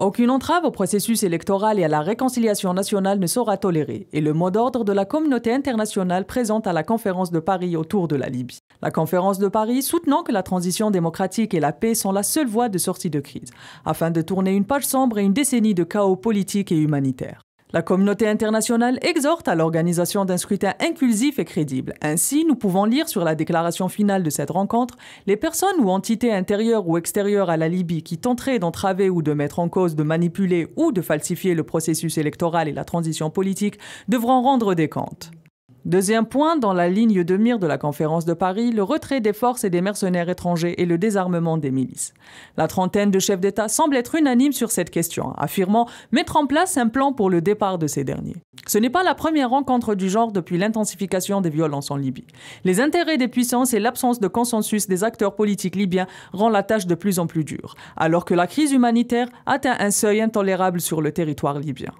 Aucune entrave au processus électoral et à la réconciliation nationale ne sera tolérée, et le mot d'ordre de la communauté internationale présente à la conférence de Paris autour de la Libye. La conférence de Paris soutenant que la transition démocratique et la paix sont la seule voie de sortie de crise, afin de tourner une page sombre et une décennie de chaos politique et humanitaire. La communauté internationale exhorte à l'organisation d'un scrutin inclusif et crédible. Ainsi, nous pouvons lire sur la déclaration finale de cette rencontre les personnes ou entités intérieures ou extérieures à la Libye qui tenteraient d'entraver ou de mettre en cause, de manipuler ou de falsifier le processus électoral et la transition politique devront rendre des comptes. Deuxième point, dans la ligne de mire de la conférence de Paris, le retrait des forces et des mercenaires étrangers et le désarmement des milices. La trentaine de chefs d'État semble être unanime sur cette question, affirmant mettre en place un plan pour le départ de ces derniers. Ce n'est pas la première rencontre du genre depuis l'intensification des violences en Libye. Les intérêts des puissances et l'absence de consensus des acteurs politiques libyens rend la tâche de plus en plus dure, alors que la crise humanitaire atteint un seuil intolérable sur le territoire libyen.